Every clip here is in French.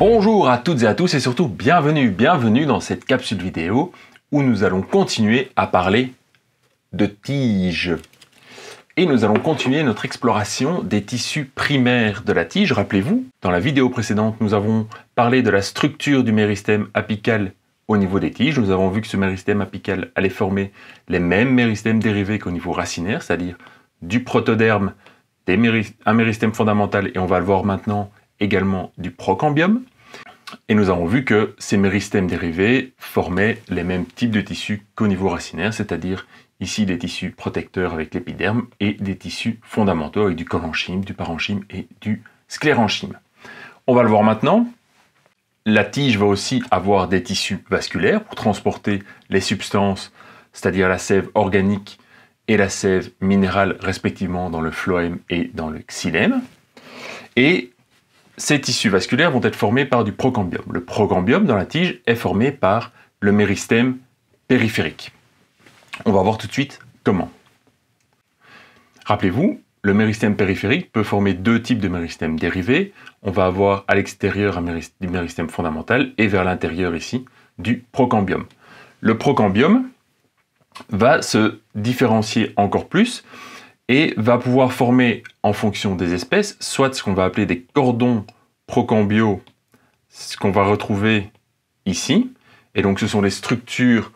Bonjour à toutes et à tous et surtout bienvenue, bienvenue dans cette capsule vidéo où nous allons continuer à parler de tiges. Et nous allons continuer notre exploration des tissus primaires de la tige. Rappelez-vous, dans la vidéo précédente, nous avons parlé de la structure du méristème apical au niveau des tiges. Nous avons vu que ce méristème apical allait former les mêmes méristèmes dérivés qu'au niveau racinaire, c'est-à-dire du protoderme, des un méristème fondamental, et on va le voir maintenant, également du procambium. Et nous avons vu que ces méristèmes dérivés formaient les mêmes types de tissus qu'au niveau racinaire, c'est-à-dire ici des tissus protecteurs avec l'épiderme et des tissus fondamentaux avec du colenchyme, du parenchyme et du sclérenchyme. On va le voir maintenant. La tige va aussi avoir des tissus vasculaires pour transporter les substances, c'est-à-dire la sève organique et la sève minérale respectivement dans le phloème et dans le xylème. Et ces tissus vasculaires vont être formés par du procambium. Le procambium dans la tige est formé par le méristème périphérique. On va voir tout de suite comment. Rappelez-vous, le méristème périphérique peut former deux types de méristèmes dérivés. On va avoir à l'extérieur un méristème fondamental et vers l'intérieur ici du procambium. Le procambium va se différencier encore plus et va pouvoir former en fonction des espèces, soit ce qu'on va appeler des cordons procambiaux, ce qu'on va retrouver ici, et donc ce sont des structures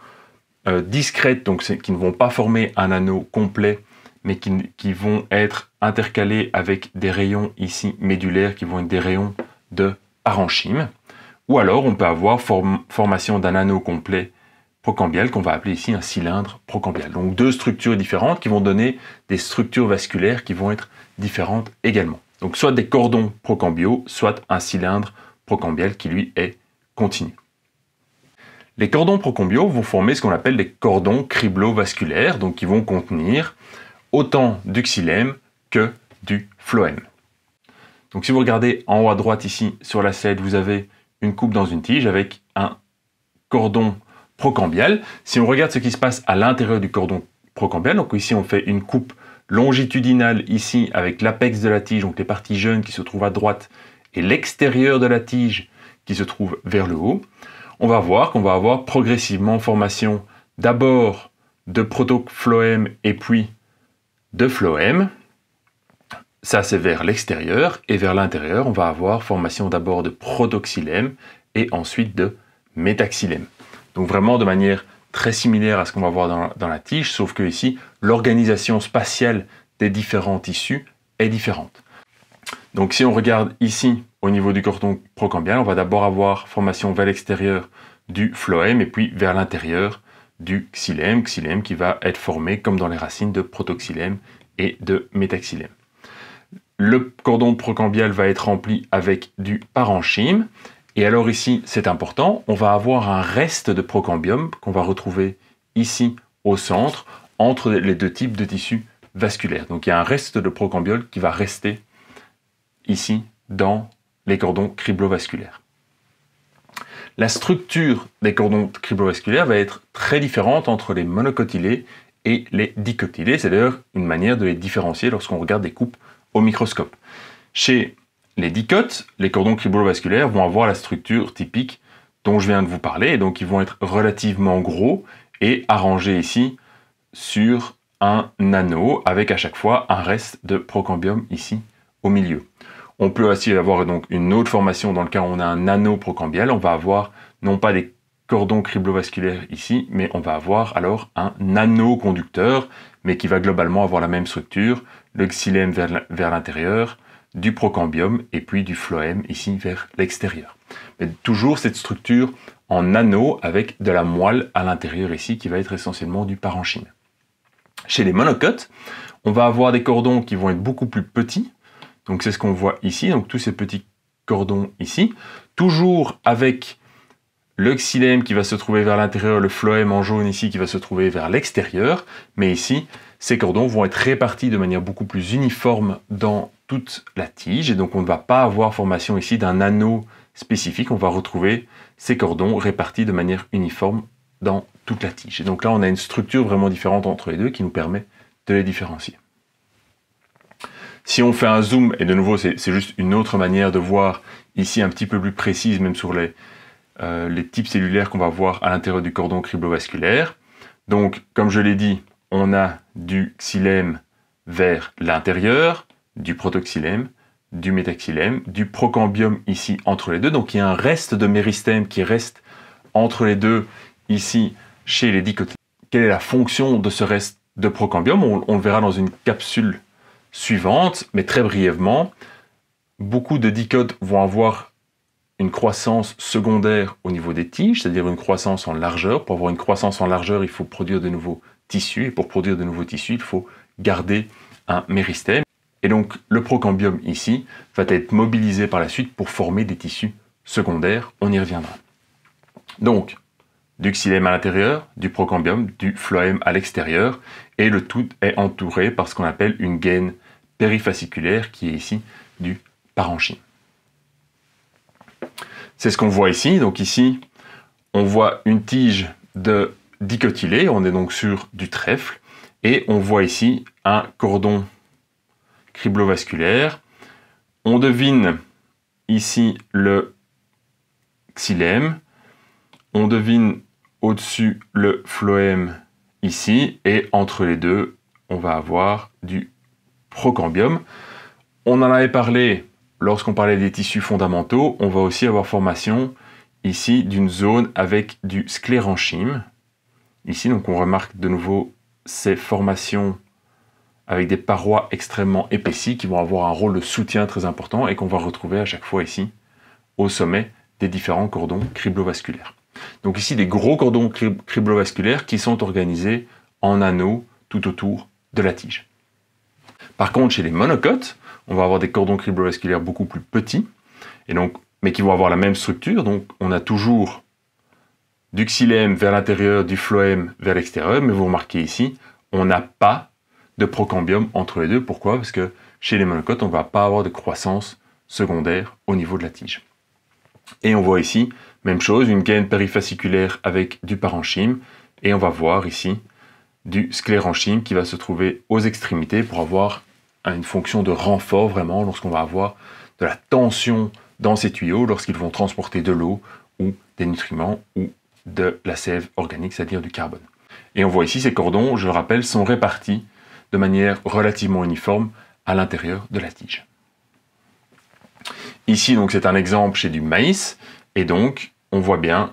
euh, discrètes, donc qui ne vont pas former un anneau complet, mais qui, vont être intercalées avec des rayons ici médulaires, qui vont être des rayons de parenchyme. Ou alors on peut avoir formation d'un anneau complet qu'on va appeler ici un cylindre procambial. Donc deux structures différentes qui vont donner des structures vasculaires qui vont être différentes également. Donc soit des cordons procambiaux, soit un cylindre procambial qui lui est continu. Les cordons procambiaux vont former ce qu'on appelle des cordons criblovasculaires donc qui vont contenir autant du xylème que du phloème. Donc si vous regardez en haut à droite ici sur la scène, vous avez une coupe dans une tige avec un cordon procambiale. Si on regarde ce qui se passe à l'intérieur du cordon procambial, donc ici on fait une coupe longitudinale ici avec l'apex de la tige, donc les parties jeunes qui se trouvent à droite, et l'extérieur de la tige qui se trouve vers le haut, on va voir qu'on va avoir progressivement formation d'abord de protofloème et puis de phloème. Ça, c'est vers l'extérieur. Et vers l'intérieur, on va avoir formation d'abord de protoxylème et ensuite de métaxylème. Donc vraiment de manière très similaire à ce qu'on va voir dans, la tige, sauf que ici, l'organisation spatiale des différents tissus est différente. Donc si on regarde ici au niveau du cordon procambial, on va d'abord avoir formation vers l'extérieur du phloème et puis vers l'intérieur du xylème, xylème qui va être formé comme dans les racines de protoxylème et de métaxylème. Le cordon procambial va être rempli avec du parenchyme et alors ici, c'est important, on va avoir un reste de procambium qu'on va retrouver ici au centre, entre les deux types de tissus vasculaires. Donc il y a un reste de procambiole qui va rester ici dans les cordons criblovasculaires. La structure des cordons criblovasculaires va être très différente entre les monocotylés et les dicotylés. C'est d'ailleurs une manière de les différencier lorsqu'on regarde des coupes au microscope. Chez les dicotes, les cordons criblovasculaires, vont avoir la structure typique dont je viens de vous parler, et donc ils vont être relativement gros et arrangés ici sur un anneau avec à chaque fois un reste de procambium ici au milieu. On peut aussi avoir donc une autre formation dans le cas où on a un anneau procambial. On va avoir non pas des cordons criblovasculaires ici, mais on va avoir alors un anneau conducteur, mais qui va globalement avoir la même structure, le xylème vers l'intérieur, du procambium et puis du phloème ici vers l'extérieur. Mais toujours cette structure en anneau avec de la moelle à l'intérieur ici qui va être essentiellement du parenchyme. Chez les monocotes, on va avoir des cordons qui vont être beaucoup plus petits. Donc c'est ce qu'on voit ici, donc tous ces petits cordons ici, toujours avec le xylème qui va se trouver vers l'intérieur, le phloème en jaune ici qui va se trouver vers l'extérieur, mais ici, ces cordons vont être répartis de manière beaucoup plus uniforme dans toute la tige. Et donc on ne va pas avoir formation ici d'un anneau spécifique. On va retrouver ces cordons répartis de manière uniforme dans toute la tige. Et donc là, on a une structure vraiment différente entre les deux qui nous permet de les différencier. Si on fait un zoom, et de nouveau, c'est juste une autre manière de voir ici un petit peu plus précise, même sur les, euh, types cellulaires qu'on va voir à l'intérieur du cordon criblovasculaire. Donc, comme je l'ai dit, on a du xylème vers l'intérieur, du protoxylème, du métaxylème, du procambium ici entre les deux. Donc il y a un reste de méristème qui reste entre les deux ici chez les dicotylèdes. Quelle est la fonction de ce reste de procambium on, on, le verra dans une capsule suivante, mais très brièvement. Beaucoup de dicotes vont avoir une croissance secondaire au niveau des tiges, c'est-à-dire une croissance en largeur. Pour avoir une croissance en largeur, il faut produire de nouveaux tissus, et pour produire de nouveaux tissus, il faut garder un méristème. Et donc le procambium ici va être mobilisé par la suite pour former des tissus secondaires, on y reviendra. Donc, du xylème à l'intérieur, du procambium, du phloème à l'extérieur, et le tout est entouré par ce qu'on appelle une gaine périfasciculaire qui est ici du parenchyme. C'est ce qu'on voit ici. Donc ici, on voit une tige de dicotylée, on est donc sur du trèfle, et on voit ici un cordon criblovasculaire. On devine ici le xylème. On devine au-dessus le phloème ici. Et entre les deux, on va avoir du procambium. On en avait parlé lorsqu'on parlait des tissus fondamentaux. On va aussi avoir formation ici d'une zone avec du sclérenchyme. Ici, donc on remarque de nouveau ces formations avec des parois extrêmement épaissies qui vont avoir un rôle de soutien très important et qu'on va retrouver à chaque fois ici au sommet des différents cordons criblovasculaires. Donc ici des gros cordons criblovasculaires qui sont organisés en anneaux tout autour de la tige. Par contre, chez les monocotes, on va avoir des cordons criblovasculaires beaucoup plus petits, et donc, mais qui vont avoir la même structure. Donc, on a toujours du xylème vers l'intérieur, du phloème vers l'extérieur, mais vous remarquez ici, on n'a pas de procambium entre les deux. Pourquoi Parce que chez les monocotes, on ne va pas avoir de croissance secondaire au niveau de la tige. Et on voit ici, même chose, une gaine périfasciculaire avec du parenchyme. Et on va voir ici du sclérenchyme qui va se trouver aux extrémités pour avoir une fonction de renfort vraiment lorsqu'on va avoir de la tension dans ces tuyaux, lorsqu'ils vont transporter de l'eau ou des nutriments ou de la sève organique, c'est-à-dire du carbone. Et on voit ici ces cordons, je le rappelle, sont répartis de manière relativement uniforme à l'intérieur de la tige. Ici, donc, c'est un exemple chez du maïs. Et donc, on voit bien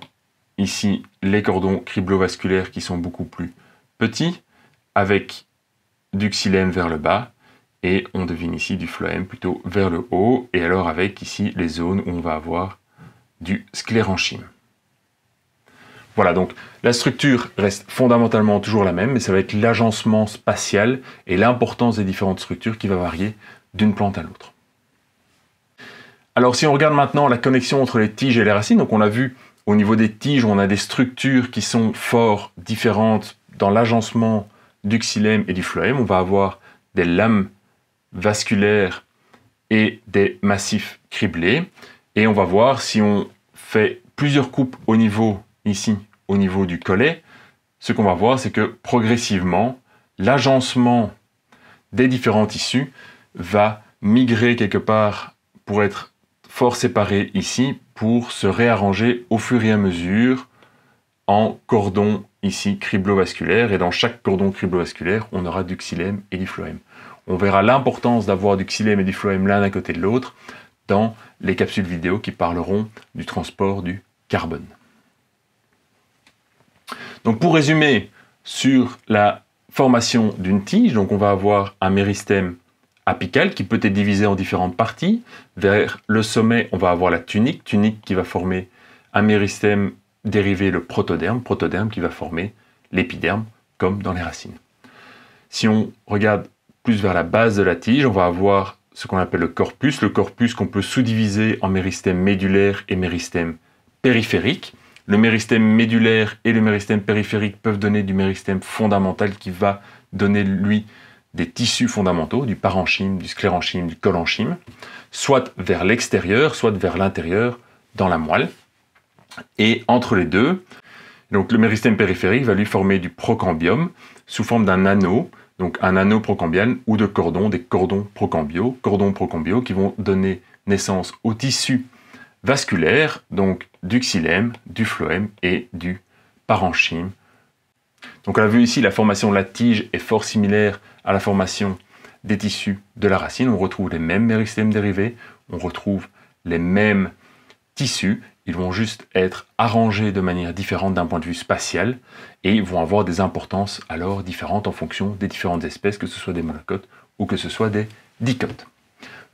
ici les cordons criblovasculaires qui sont beaucoup plus petits, avec du xylème vers le bas. Et on devine ici du phloème plutôt vers le haut. Et alors, avec ici les zones où on va avoir du sclérenchyme. Voilà, donc la structure reste fondamentalement toujours la même, mais ça va être l'agencement spatial et l'importance des différentes structures qui va varier d'une plante à l'autre. Alors si on regarde maintenant la connexion entre les tiges et les racines, donc on l'a vu au niveau des tiges, on a des structures qui sont fort différentes dans l'agencement du xylème et du phloème. On va avoir des lames vasculaires et des massifs criblés. Et on va voir si on fait plusieurs coupes au niveau ici au niveau du collet, ce qu'on va voir, c'est que progressivement, l'agencement des différents tissus va migrer quelque part pour être fort séparé ici, pour se réarranger au fur et à mesure en cordons ici criblovasculaires. Et dans chaque cordon criblovasculaire, on aura du xylème et du phloème. On verra l'importance d'avoir du xylème et du phloème l'un à côté de l'autre dans les capsules vidéo qui parleront du transport du carbone pour résumer sur la formation d'une tige, donc on va avoir un méristème apical qui peut être divisé en différentes parties. Vers le sommet, on va avoir la tunique, tunique qui va former un méristème dérivé le protoderme, protoderme qui va former l'épiderme comme dans les racines. Si on regarde plus vers la base de la tige, on va avoir ce qu'on appelle le corpus, le corpus qu'on peut sous-diviser en méristème médulaire et méristème périphérique. Le méristème médulaire et le méristème périphérique peuvent donner du méristème fondamental qui va donner, lui, des tissus fondamentaux, du parenchyme, du sclérenchyme, du colenchyme, soit vers l'extérieur, soit vers l'intérieur, dans la moelle. Et entre les deux, donc le méristème périphérique va lui former du procambium sous forme d'un anneau, donc un anneau procambial ou de cordons, des cordons procambiaux, cordons procambiaux qui vont donner naissance aux tissus vasculaires, donc du xylème, du phloème et du parenchyme. Donc on a vu ici, la formation de la tige est fort similaire à la formation des tissus de la racine. On retrouve les mêmes méristèmes dérivés, on retrouve les mêmes tissus. Ils vont juste être arrangés de manière différente d'un point de vue spatial et ils vont avoir des importances alors différentes en fonction des différentes espèces, que ce soit des monocotes ou que ce soit des dicotes.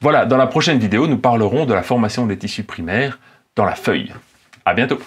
Voilà, dans la prochaine vidéo, nous parlerons de la formation des tissus primaires dans la feuille. À bientôt